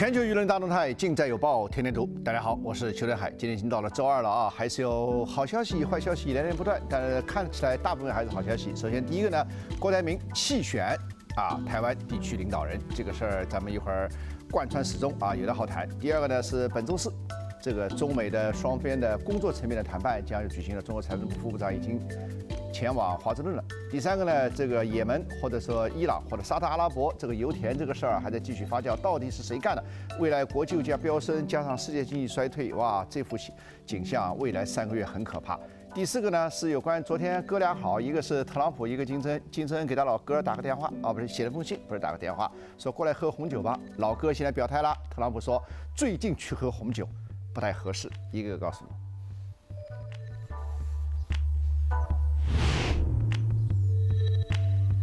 全球舆论大动态，尽在有报，天天读。大家好，我是邱德海。今天已经到了周二了啊，还是有好消息、坏消息连连不断，但是看起来大部分还是好消息。首先，第一个呢，郭台铭弃选啊，台湾地区领导人这个事儿，咱们一会儿贯穿始终啊，有的好谈。第二个呢，是本周四，这个中美的双边的工作层面的谈判将要举行了。中国财政部副部长已经。前往华盛顿了。第三个呢，这个也门或者说伊朗或者沙特阿拉伯这个油田这个事儿还在继续发酵，到底是谁干的？未来国际油价飙升，加上世界经济衰退，哇，这幅景象，未来三个月很可怕。第四个呢，是有关昨天哥俩好，一个是特朗普，一个金正金正恩给他老哥打个电话啊，不是写了封信，不是打个电话，说过来喝红酒吧。老哥现在表态了，特朗普说最近去喝红酒不太合适。一个个告诉你。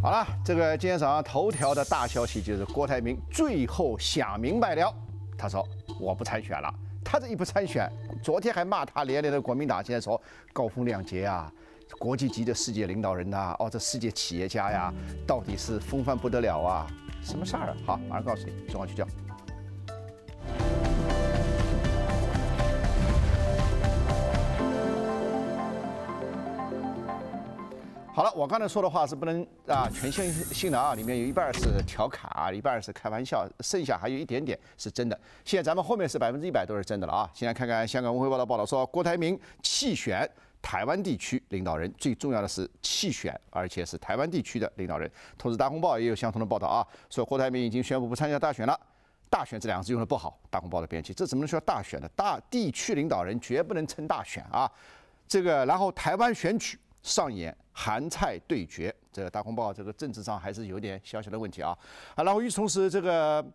好了，这个今天早上头条的大消息就是郭台铭最后想明白了，他说我不参选了。他这一不参选，昨天还骂他连连的国民党，现在说高风亮节啊，国际级的世界领导人呐，哦，这世界企业家呀，到底是风范不得了啊，什么事儿啊？好，马上告诉你，中央聚焦。好了，我刚才说的话是不能啊，全信信的啊，里面有一半是调侃啊，一半是开玩笑，剩下还有一点点是真的。现在咱们后面是百分之一百都是真的了啊。现在看看香港文汇报的报道说，郭台铭弃选台湾地区领导人，最重要的是弃选，而且是台湾地区的领导人。同时，大公报也有相同的报道啊，说郭台铭已经宣布不参加大选了。大选这两个字用的不好，大公报的编辑，这怎么能说大选呢？大地区领导人绝不能称大选啊。这个，然后台湾选举。上演韩菜对决，这个《大公报》这个政治上还是有点小小的问题啊。啊，然后与此同时，这个《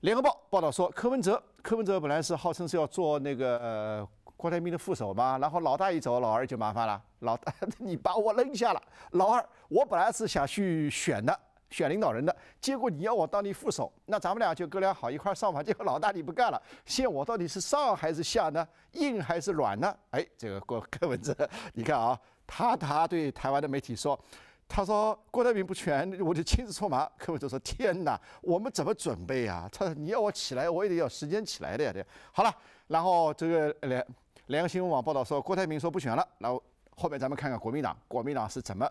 联合报》报道说，柯文哲，柯文哲本来是号称是要做那个郭台铭的副手嘛，然后老大一走，老二就麻烦了。老大，你把我扔下了。老二，我本来是想去选的，选领导人的，结果你要我当你副手，那咱们俩就哥俩好一块上吧。结果老大你不干了，现我到底是上还是下呢？硬还是软呢？哎，这个郭 柯文哲，你看啊。他他对台湾的媒体说：“他说郭台铭不选，我就亲自出马。”各位就说：“天哪，我们怎么准备呀？”他你要我起来，我也得要时间起来的呀。好了，然后这个联联合新闻网报道说，郭台铭说不选了。然后后面咱们看看国民党，国民党是怎么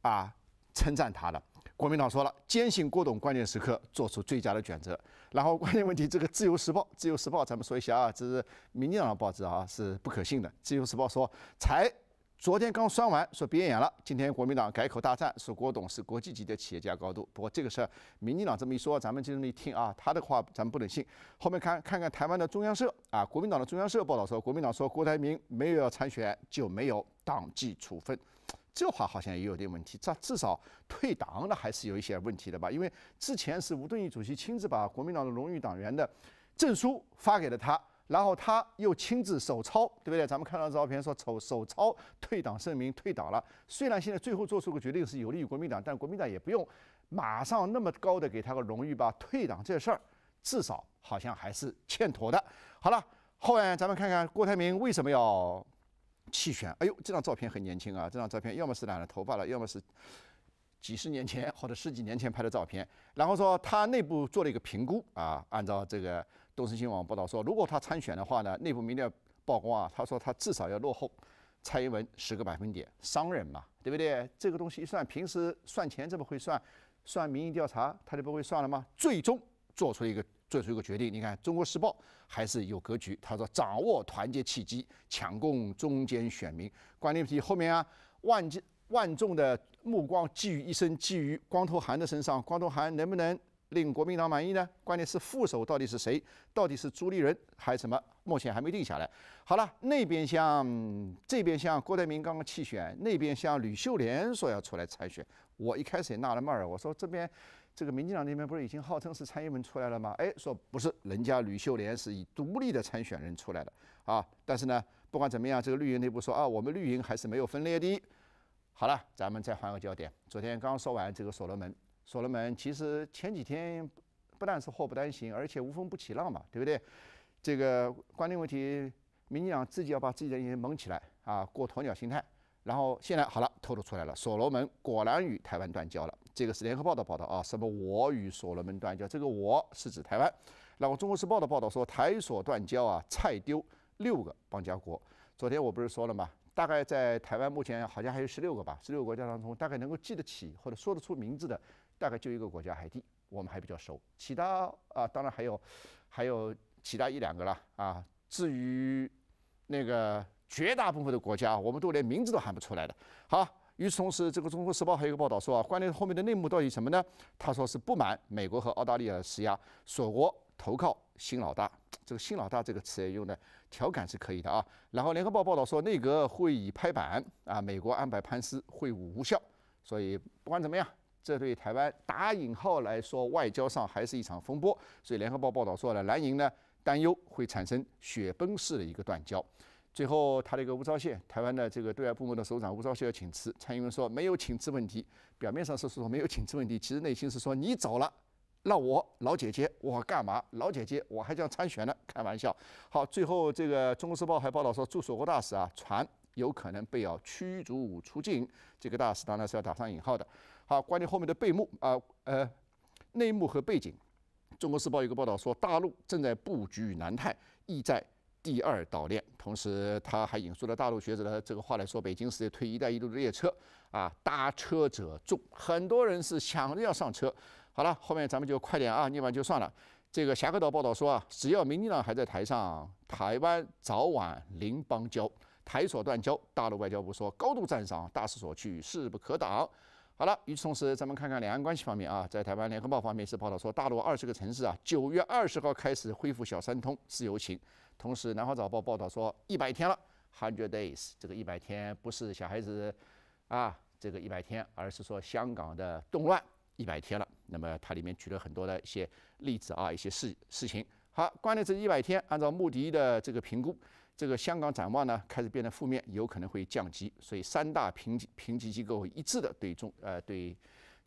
啊称赞他的。国民党说了，坚信郭董关键时刻做出最佳的选择。然后关键问题，这个《自由时报》，《自由时报》咱们说一下啊，这是民进党的报纸啊，是不可信的。《自由时报》说才。昨天刚删完说别演了，今天国民党改口大战，说郭董是国际级的企业家高度。不过这个事儿，民进党这么一说，咱们就这么一听啊，他的话咱们不能信。后面看看看台湾的中央社啊，国民党的中央社报道说，国民党说郭台铭没有要参选就没有党纪处分，这话好像也有点问题。这至少退党了还是有一些问题的吧，因为之前是吴敦义主席亲自把国民党的荣誉党员的证书发给了他。然后他又亲自手抄，对不对？咱们看到照片说手手抄退党声明，退党了。虽然现在最后做出个决定是有利于国民党，但国民党也不用马上那么高的给他个荣誉吧。退党这事儿，至少好像还是欠妥的。好了，后来咱们看看郭台铭为什么要弃权。哎呦，这张照片很年轻啊，这张照片要么是染了头发了，要么是几十年前或者十几年前拍的照片。然后说他内部做了一个评估啊，按照这个。东森新闻网报道说，如果他参选的话呢，内部民调曝光啊，他说他至少要落后蔡英文十个百分点。商人嘛，对不对？这个东西一算，平时算钱这么会算，算民意调查他就不会算了吗？最终做出一个做出一个决定。你看《中国时报》还是有格局，他说掌握团结契机，抢攻中间选民。关键问题后面啊，万万众的目光寄于一身，寄于光头韩的身上。光头韩能不能？令国民党满意呢？关键是副手到底是谁？到底是朱立伦还是什么？目前还没定下来。好了，那边像这边像郭台铭刚刚弃选，那边像吕秀莲说要出来参选。我一开始也纳了闷儿，我说这边这个民进党那边不是已经号称是参议员出来了吗？哎，说不是，人家吕秀莲是以独立的参选人出来的。啊，但是呢，不管怎么样，这个绿营内部说啊，我们绿营还是没有分裂的。好了，咱们再换个焦点。昨天刚说完这个所罗门。所罗门其实前几天不但是祸不单行，而且无风不起浪嘛，对不对？这个关键问题，民进党自己要把自己的人蒙起来啊，过鸵鸟心态。然后现在好了，透露出来了，所罗门果然与台湾断交了。这个是联合报的报道啊，什么我与所罗门断交，这个我是指台湾。然后中国时报的报道说台所断交啊，菜丢六个邦交国。昨天我不是说了吗？大概在台湾目前好像还有十六个吧，十六个国家当中，大概能够记得起或者说得出名字的。大概就一个国家，海地，我们还比较熟。其他啊，当然还有，还有其他一两个啦啊。至于那个绝大部分的国家，我们都连名字都喊不出来的。好，与此同时，这个《中国时报》还有一个报道说啊，关于后面的内幕到底什么呢？他说是不满美国和澳大利亚施压，锁国投靠新老大。这个“新老大”这个词也用的，调侃是可以的啊。然后《联合报》报道说，内阁会议拍板啊，美国安排潘斯会晤无效，所以不管怎么样。这对台湾打引号来说，外交上还是一场风波。所以，《联合报》报道说呢，蓝营呢担忧会产生雪崩式的一个断交。最后，他的一个吴钊燮，台湾的这个对外部门的首长吴钊燮要请辞。蔡英文说没有请辞问题，表面上是说没有请辞问题，其实内心是说你走了，那我老姐姐我干嘛？老姐姐我还想参选呢，开玩笑。好，最后这个《中国时报》还报道说，驻索国大使啊，船有可能被要驱逐出境。这个大使当然是要打上引号的。好，关于后面的背幕啊，呃，内幕和背景，《中国时报》有个报道说，大陆正在布局南太，意在第二岛链。同时，他还引述了大陆学者的这个话来说，北京是推“一带一路”的列车啊，搭车者众，很多人是抢着要上车。好了，后面咱们就快点啊，念完就算了。这个《侠客岛》报》道说啊，只要民进党还在台上，台湾早晚邻邦交，台索断交。大陆外交部说，高度赞赏，大势所趋，势不可挡。好了，与此同时，咱们看看两岸关系方面啊，在台湾联合报方面是报道说，大陆二十个城市啊，九月二十号开始恢复小三通自由行。同时，《南方早报》报道说，一百天了，hundred days，这个一百天不是小孩子啊，这个一百天，而是说香港的动乱一百天了。那么它里面举了很多的一些例子啊，一些事事情。好，关于这一百天，按照穆迪的这个评估。这个香港展望呢开始变得负面，有可能会降级，所以三大评级评级机构一致的对中呃对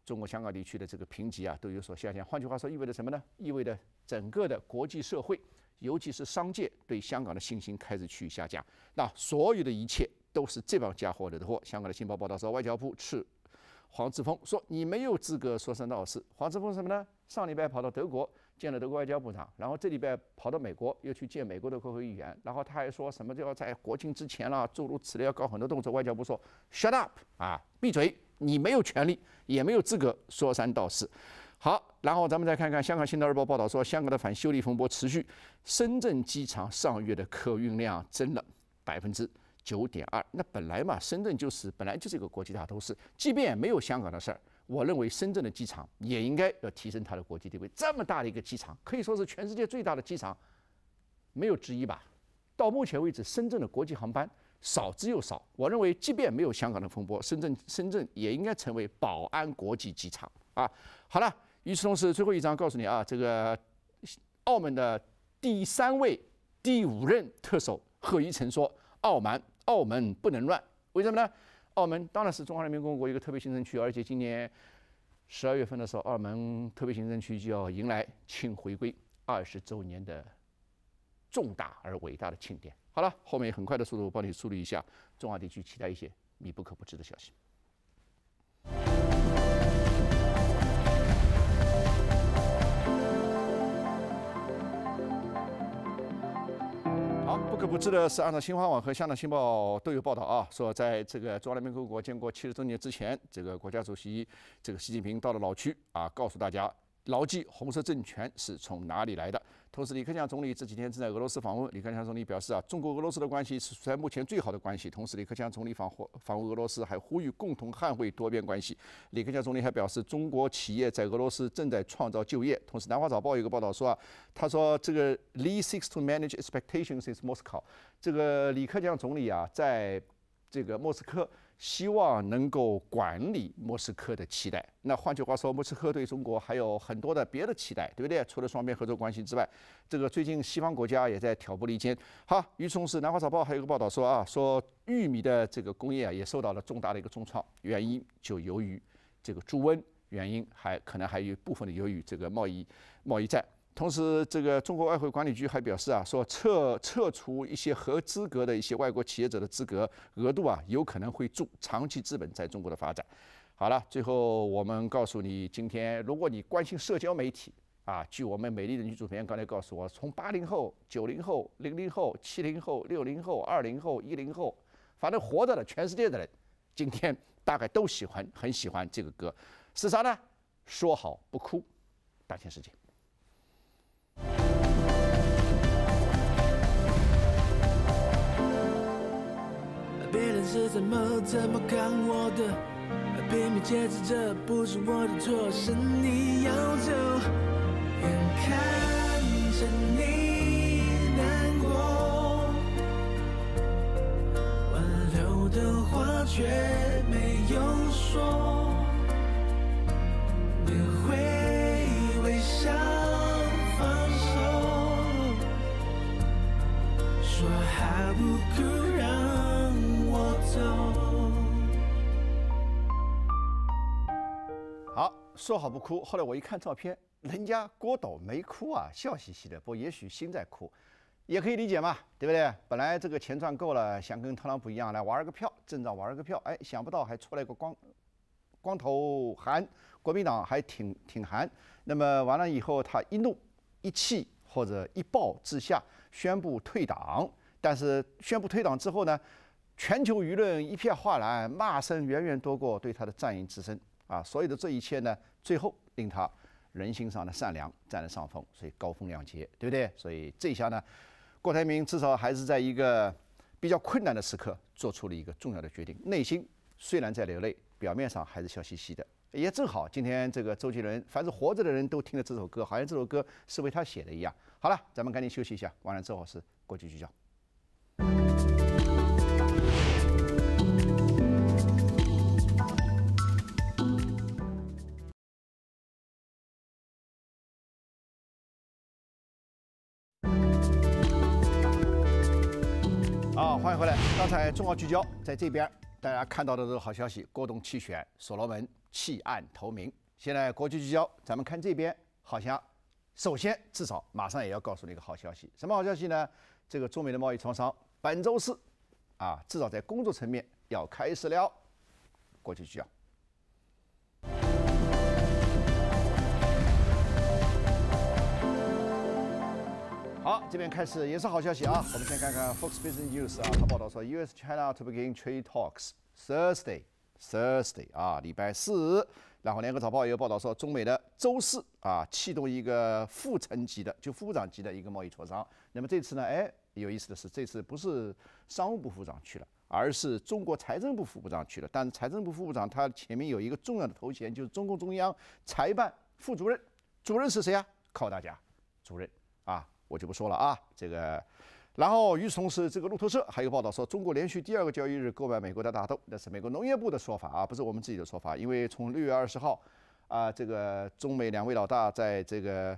中国香港地区的这个评级啊都有所下降。换句话说，意味着什么呢？意味着整个的国际社会，尤其是商界对香港的信心开始趋于下降。那所有的一切都是这帮家伙惹的祸。香港的《新报》报道说，外交部斥黄志峰说：“你没有资格说三道四。”黄志峰什么呢？上礼拜跑到德国。见了德国外交部长，然后这礼拜跑到美国，又去见美国的国会议员，然后他还说什么就要在国庆之前啦，诸如此类要搞很多动作。外交部说：“Shut up 啊，闭嘴，你没有权利，也没有资格说三道四。”好，然后咱们再看看香港《新日报》报道说，香港的反修例风波持续，深圳机场上月的客运量增了百分之九点二。那本来嘛，深圳就是本来就是一个国际大都市，即便没有香港的事儿。我认为深圳的机场也应该要提升它的国际地位。这么大的一个机场，可以说是全世界最大的机场，没有之一吧。到目前为止，深圳的国际航班少之又少。我认为，即便没有香港的风波，深圳深圳也应该成为宝安国际机场。啊，好了，与此同时，最后一张告诉你啊，这个澳门的第三位第五任特首贺一诚说：“澳门澳门不能乱，为什么呢？”澳门当然是中华人民共和国一个特别行政区，而且今年十二月份的时候，澳门特别行政区就要迎来庆回归二十周年的重大而伟大的庆典。好了，后面以很快的速度帮你梳理一下中华地区其他一些密不可不知的消息。更不知的是，按照新华网和香港《新报》都有报道啊，说在这个中华人民共和国建国七十周年之前，这个国家主席这个习近平到了老区啊，告诉大家牢记红色政权是从哪里来的。同时，李克强总理这几天正在俄罗斯访问。李克强总理表示啊，中国俄罗斯的关系是目前最好的关系。同时，李克强总理访访问俄罗斯还呼吁共同捍卫多边关系。李克强总理还表示，中国企业在俄罗斯正在创造就业。同时，《南华早报》有个报道说啊，他说这个 Lee seeks to manage expectations in Moscow。这个李克强总理啊，在这个莫斯科。希望能够管理莫斯科的期待。那换句话说，莫斯科对中国还有很多的别的期待，对不对？除了双边合作关系之外，这个最近西方国家也在挑拨离间。好，与此同时，《南方早报》还有个报道说啊，说玉米的这个工业啊也受到了重大的一个重创，原因就由于这个猪瘟，原因还可能还有部分的由于这个贸易贸易战。同时，这个中国外汇管理局还表示啊，说撤撤除一些合资格的一些外国企业者的资格额度啊，有可能会助长期资本在中国的发展。好了，最后我们告诉你，今天如果你关心社交媒体啊，据我们美丽的女主编刚才告诉我，从八零后、九零后、零零后、七零后、六零后、二零后、一零后，反正活着的全世界的人，今天大概都喜欢很喜欢这个歌，是啥呢？说好不哭，大千世界。是怎么怎么看我的？拼命解释这不是我的错，是你要走。眼看着你难过，挽留的话却没有说。说好不哭，后来我一看照片，人家郭导没哭啊，笑嘻嘻的。不也许心在哭，也可以理解嘛，对不对？本来这个钱赚够了，想跟特朗普一样来玩个票，正着玩个票。哎，想不到还出来个光光头韩，国民党还挺挺韩。那么完了以后，他一怒一气或者一暴之下宣布退党。但是宣布退党之后呢，全球舆论一片哗然，骂声远远多过对他的赞营之声啊！所有的这一切呢？最后令他人心上的善良占了上风，所以高风亮节，对不对？所以这下呢，郭台铭至少还是在一个比较困难的时刻做出了一个重要的决定，内心虽然在流泪，表面上还是笑嘻嘻的。也正好今天这个周杰伦，凡是活着的人都听了这首歌，好像这首歌是为他写的一样。好了，咱们赶紧休息一下，完了之后是国际聚焦。欢迎回来。刚才中澳聚焦在这边，大家看到的是好消息，过冬弃选，所罗门弃暗投明。现在国际聚焦，咱们看这边，好像首先至少马上也要告诉你一个好消息，什么好消息呢？这个中美的贸易磋商本周四，啊，至少在工作层面要开始了。国际聚焦。好，这边开始也是好消息啊！我们先看看 Fox Business News 啊，它报道说 U.S. China to begin trade talks Thursday，Thursday 啊，礼拜四。然后联合早报也有报道说，中美的周四啊启动一个副层级的，就副部长级的一个贸易磋商。那么这次呢，哎，有意思的是，这次不是商务部副部长去了，而是中国财政部副部长去了。但是财政部副部长他前面有一个重要的头衔，就是中共中央财办副主任。主任是谁呀？考大家，主任啊。我就不说了啊，这个，然后与此同时，这个路透社还有报道说，中国连续第二个交易日购买美国的大豆，那是美国农业部的说法啊，不是我们自己的说法。因为从六月二十号，啊，这个中美两位老大在这个，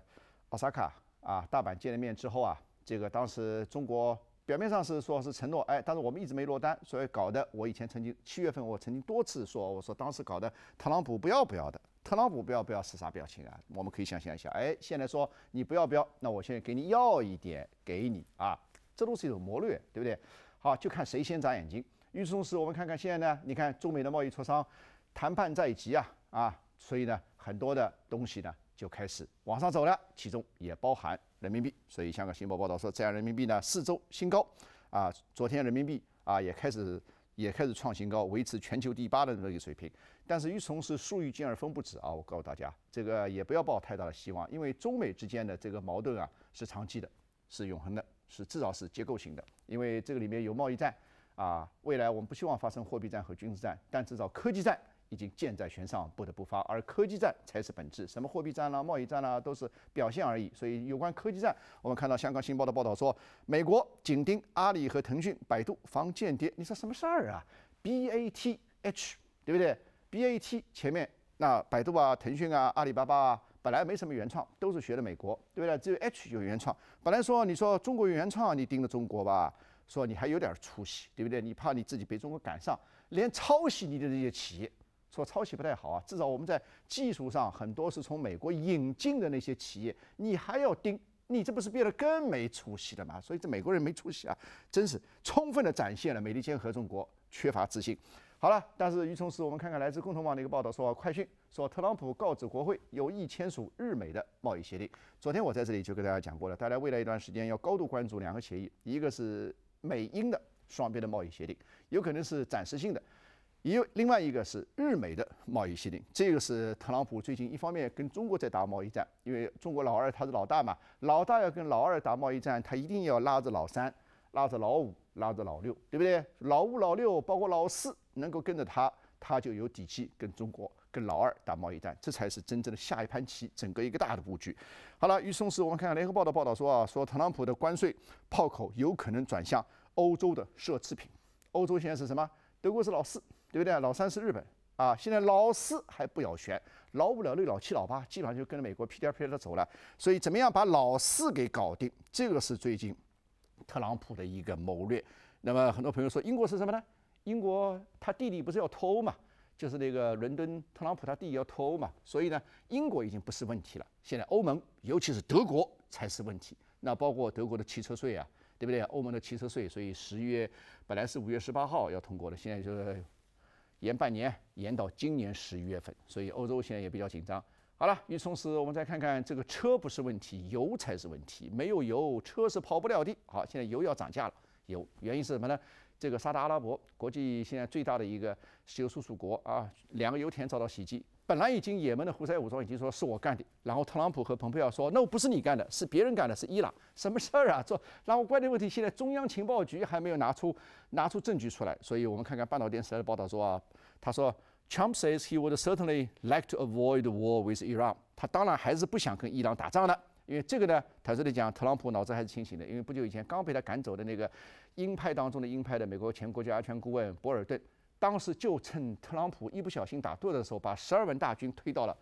奥萨卡啊，大阪见了面之后啊，这个当时中国表面上是说是承诺，哎，但是我们一直没落单，所以搞的。我以前曾经七月份，我曾经多次说，我说当时搞的特朗普不要不要的。特朗普不要不要是啥表情啊？我们可以想象一下，哎，现在说你不要不要，那我现在给你要一点给你啊，这都是一种谋略，对不对？好，就看谁先眨眼睛。与此同时，我们看看现在呢，你看中美的贸易磋商谈判在即啊，啊，所以呢，很多的东西呢就开始往上走了，其中也包含人民币。所以香港新报报道说，这样人民币呢四周新高啊，昨天人民币啊也开始。也开始创新高，维持全球第八的那个水平。但是欲穷是树欲静而风不止啊！我告诉大家，这个也不要抱太大的希望，因为中美之间的这个矛盾啊是长期的，是永恒的，是至少是结构性的。因为这个里面有贸易战啊，未来我们不希望发生货币战和军事战，但至少科技战。已经箭在弦上，不得不发，而科技战才是本质。什么货币战啦、贸易战啦，都是表现而已。所以，有关科技战，我们看到香港《新报》的报道说，美国紧盯阿里和腾讯、百度防间谍。你说什么事儿啊？B A T H，对不对？B A T 前面那百度啊、腾讯啊、阿里巴巴啊，本来没什么原创，都是学的美国，对不对？只有 H 有原创。本来说你说中国有原创，你盯着中国吧，说你还有点出息，对不对？你怕你自己被中国赶上，连抄袭你的这些企业。说抄袭不太好啊，至少我们在技术上很多是从美国引进的那些企业，你还要盯，你这不是变得更没出息了吗？所以这美国人没出息啊，真是充分的展现了美利坚合众国缺乏自信。好了，但是与此同时，我们看看来自共同网的一个报道，说快讯，说特朗普告知国会有意签署日美的贸易协定。昨天我在这里就跟大家讲过了，大家未来一段时间要高度关注两个协议，一个是美英的双边的贸易协定，有可能是暂时性的。有另外一个是日美的贸易协定，这个是特朗普最近一方面跟中国在打贸易战，因为中国老二他是老大嘛，老大要跟老二打贸易战，他一定要拉着老三、拉着老五、拉着老六，对不对？老五、老六包括老四能够跟着他，他就有底气跟中国、跟老二打贸易战，这才是真正的下一盘棋，整个一个大的布局。好了，与此同时，我们看《联合报》的报道说啊，说特朗普的关税炮口有可能转向欧洲的奢侈品，欧洲现在是什么？德国是老四。对不对？老三是日本啊，现在老四还不咬悬，老五、老六、老七、老八基本上就跟着美国屁颠屁颠的走了。所以怎么样把老四给搞定？这个是最近特朗普的一个谋略。那么很多朋友说英国是什么呢？英国他弟弟不是要脱欧嘛，就是那个伦敦特朗普他弟弟要脱欧嘛。所以呢，英国已经不是问题了。现在欧盟尤其是德国才是问题。那包括德国的汽车税啊，对不对？欧盟的汽车税，所以十月本来是五月十八号要通过的，现在就是。延半年，延到今年十一月份，所以欧洲现在也比较紧张。好了，与此同时，我们再看看这个车不是问题，油才是问题。没有油，车是跑不了的。好，现在油要涨价了，油原因是什么呢？这个沙特阿拉伯，国际现在最大的一个石油输出国啊，两个油田遭到袭击。本来已经也门的胡塞武装已经说是我干的，然后特朗普和蓬佩奥说那我不是你干的，是别人干的，是伊朗什么事儿啊？做然后关键问题现在中央情报局还没有拿出拿出证据出来，所以我们看看半岛电视台的报道说啊，他说，Trump says he would certainly like to avoid war with Iran。他当然还是不想跟伊朗打仗的，因为这个呢，坦率地讲，特朗普脑子还是清醒的，因为不久以前刚被他赶走的那个鹰派当中的鹰派的美国前国家安全顾问博尔顿。当时就趁特朗普一不小心打盹的时候，把十二万大军推到了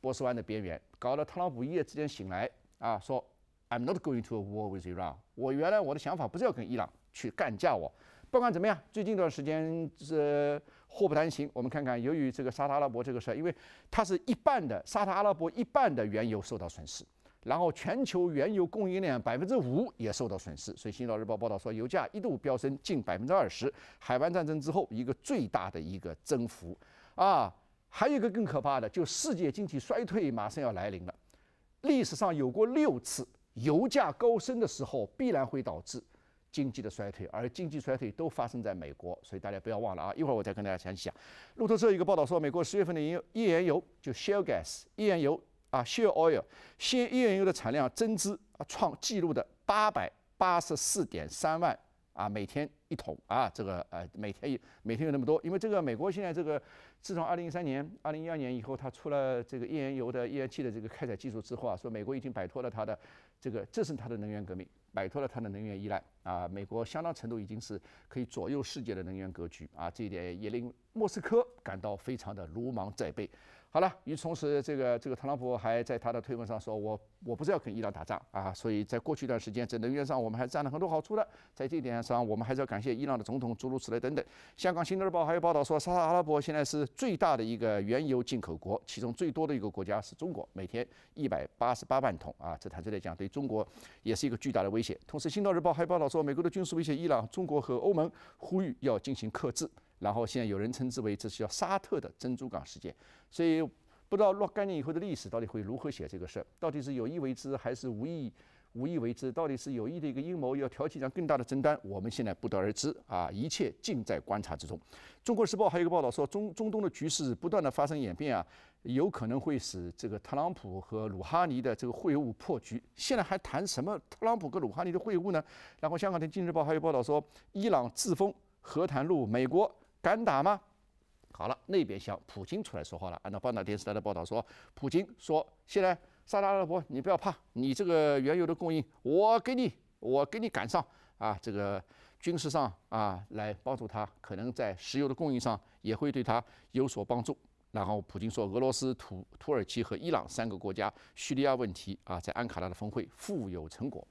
波斯湾的边缘，搞得特朗普一夜之间醒来啊，说 I'm not going to a war with Iran。我原来我的想法不是要跟伊朗去干架哦。不管怎么样，最近一段时间是祸不单行。我们看看，由于这个沙特阿拉伯这个事儿，因为它是一半的沙特阿拉伯一半的原油受到损失。然后全球原油供应链百分之五也受到损失，所以《新岛日报》报道说，油价一度飙升近百分之二十，海湾战争之后一个最大的一个增幅。啊，还有一个更可怕的，就世界经济衰退马上要来临了。历史上有过六次油价高升的时候，必然会导致经济的衰退，而经济衰退都发生在美国，所以大家不要忘了啊，一会儿我再跟大家详细讲。路透社一个报道说，美国十月份的页页岩油就 shale gas 页岩油。啊，s h r e oil，现页岩油的产量增资啊创纪录的八百八十四点三万啊每天一桶啊这个呃每天每天有那么多，因为这个美国现在这个自从二零一三年、二零一二年以后，它出了这个页岩油的页岩气的这个开采技术之后啊，说美国已经摆脱了它的这个这是它的能源革命，摆脱了它的能源依赖啊，美国相当程度已经是可以左右世界的能源格局啊，这一点也令莫斯科感到非常的如芒在背。好了，与此同时，这个这个特朗普还在他的推文上说：“我我不是要跟伊朗打仗啊！”所以在过去一段时间，在能源上我们还占了很多好处的，在这一点上我们还是要感谢伊朗的总统诸如此类等等。香港《新岛日报》还有报道说，沙特阿拉伯现在是最大的一个原油进口国，其中最多的一个国家是中国，每天一百八十八万桶啊！这坦率来讲，对中国也是一个巨大的威胁。同时，《新岛日报》还报道说，美国的军事威胁伊朗，中国和欧盟呼吁要进行克制。然后现在有人称之为这是叫沙特的珍珠港事件，所以不知道若干年以后的历史到底会如何写这个事儿，到底是有意为之还是无意无意为之，到底是有意的一个阴谋要挑起一场更大的争端，我们现在不得而知啊，一切尽在观察之中。中国时报还有一个报道说中中东的局势不断的发生演变啊，有可能会使这个特朗普和鲁哈尼的这个会晤破局。现在还谈什么特朗普和鲁哈尼的会晤呢？然后香港的《经济日报》还有报道说伊朗自封和谈路，美国。敢打吗？好了，那边向普京出来说话了。按照半岛电视台的报道说，普京说：“现在沙特阿拉伯，你不要怕，你这个原油的供应，我给你，我给你赶上啊！这个军事上啊，来帮助他，可能在石油的供应上也会对他有所帮助。”然后普京说：“俄罗斯、土、土耳其和伊朗三个国家叙利亚问题啊，在安卡拉的峰会富有成果。”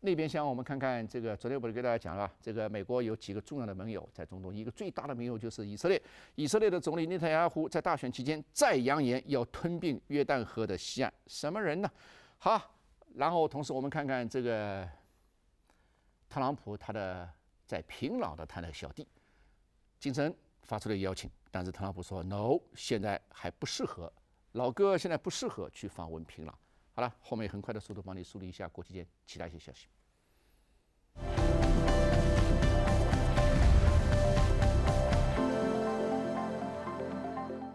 那边像我们看看这个，昨天不是给大家讲了，这个美国有几个重要的盟友在中东，一个最大的盟友就是以色列。以色列的总理内塔尼亚胡在大选期间再扬言要吞并约旦河的西岸，什么人呢？好，然后同时我们看看这个特朗普他的在平壤的他的小弟金正发出了邀请，但是特朗普说 no，现在还不适合，老哥现在不适合去访问平壤。好了，后面以很快的速度帮你梳理一下国际间其他一些消息。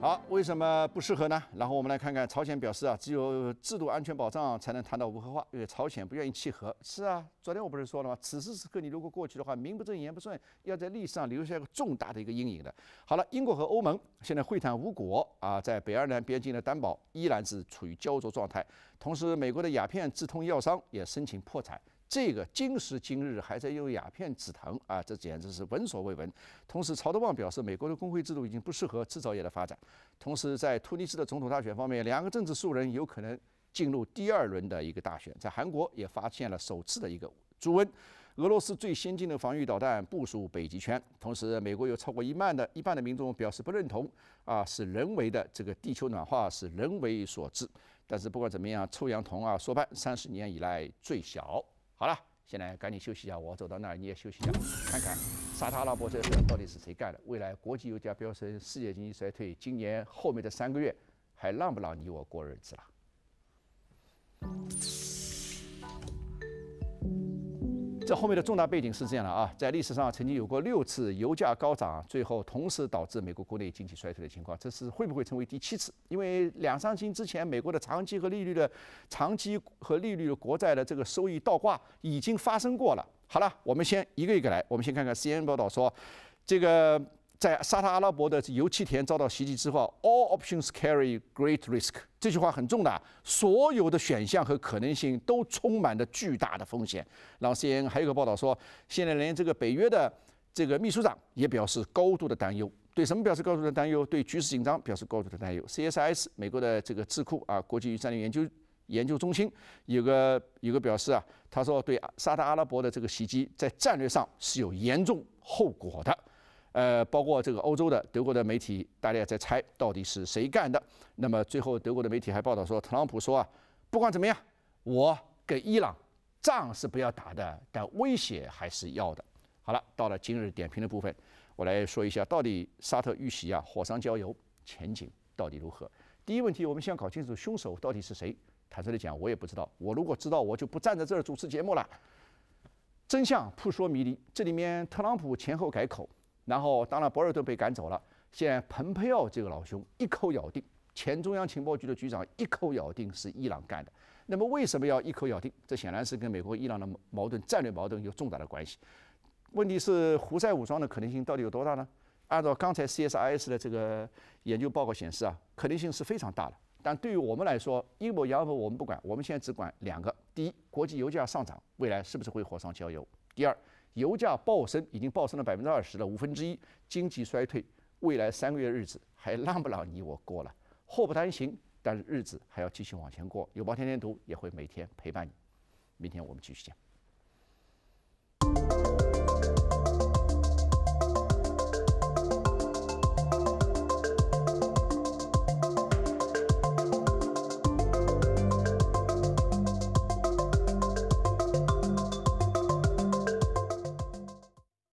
好，为什么不适合呢？然后我们来看看朝鲜表示啊，只有制度安全保障才能谈到无核化，因为朝鲜不愿意契合。是啊，昨天我不是说了吗？此时此刻你如果过去的话，名不正言不顺，要在历史上留下一个重大的一个阴影的。好了，英国和欧盟现在会谈无果啊，在北爱尔兰边境的担保依然是处于焦灼状态。同时，美国的鸦片制痛药商也申请破产。这个今时今日还在用鸦片止疼啊，这简直是闻所未闻。同时，曹德旺表示，美国的工会制度已经不适合制造业的发展。同时，在突尼斯的总统大选方面，两个政治素人有可能进入第二轮的一个大选。在韩国也发现了首次的一个猪瘟。俄罗斯最先进的防御导弹部署北极圈。同时，美国有超过一半的一半的民众表示不认同啊，是人为的这个地球暖化是人为所致。但是不管怎么样，臭氧层啊，说白，三十年以来最小。好了，现在赶紧休息一下。我走到那儿，你也休息一下，看看沙特阿拉伯这事到底是谁干的？未来国际油价飙升，世界经济衰退，今年后面的三个月还让不让你我过日子了？这后面的重大背景是这样的啊，在历史上曾经有过六次油价高涨，最后同时导致美国国内经济衰退的情况，这是会不会成为第七次？因为两三星之前，美国的长期和利率的长期和利率国债的这个收益倒挂已经发生过了。好了，我们先一个一个来，我们先看看 CNN 报道说，这个。在沙特阿拉伯的油气田遭到袭击之后，All options carry great risk。这句话很重的，所有的选项和可能性都充满了巨大的风险。然后 CNN 还有个报道说，现在连这个北约的这个秘书长也表示高度的担忧。对什么表示高度的担忧？对局势紧张表示高度的担忧。CSS 美国的这个智库啊，国际战略研究研究中心有个有个表示啊，他说对沙特阿拉伯的这个袭击在战略上是有严重后果的。呃，包括这个欧洲的、德国的媒体，大家在猜到底是谁干的。那么最后，德国的媒体还报道说，特朗普说啊，不管怎么样，我跟伊朗仗是不要打的，但威胁还是要的。好了，到了今日点评的部分，我来说一下到底沙特遇袭啊，火上浇油，前景到底如何？第一问题，我们先搞清楚凶手到底是谁。坦率的讲，我也不知道。我如果知道，我就不站在这儿主持节目了。真相扑朔迷离，这里面特朗普前后改口。然后，当然，博尔顿被赶走了。现在，蓬佩奥这个老兄一口咬定，前中央情报局的局长一口咬定是伊朗干的。那么，为什么要一口咬定？这显然是跟美国伊朗的矛盾、战略矛盾有重大的关系。问题是，胡塞武装的可能性到底有多大呢？按照刚才 CSIS 的这个研究报告显示啊，可能性是非常大的。但对于我们来说，阴谋阳谋我们不管，我们现在只管两个：第一，国际油价上涨，未来是不是会火上浇油？第二，油价暴升，已经暴升了百分之二十了，五分之一。经济衰退，未来三个月日子还让不让你我过了？祸不单行，但是日子还要继续往前过。有报天天读也会每天陪伴你。明天我们继续讲。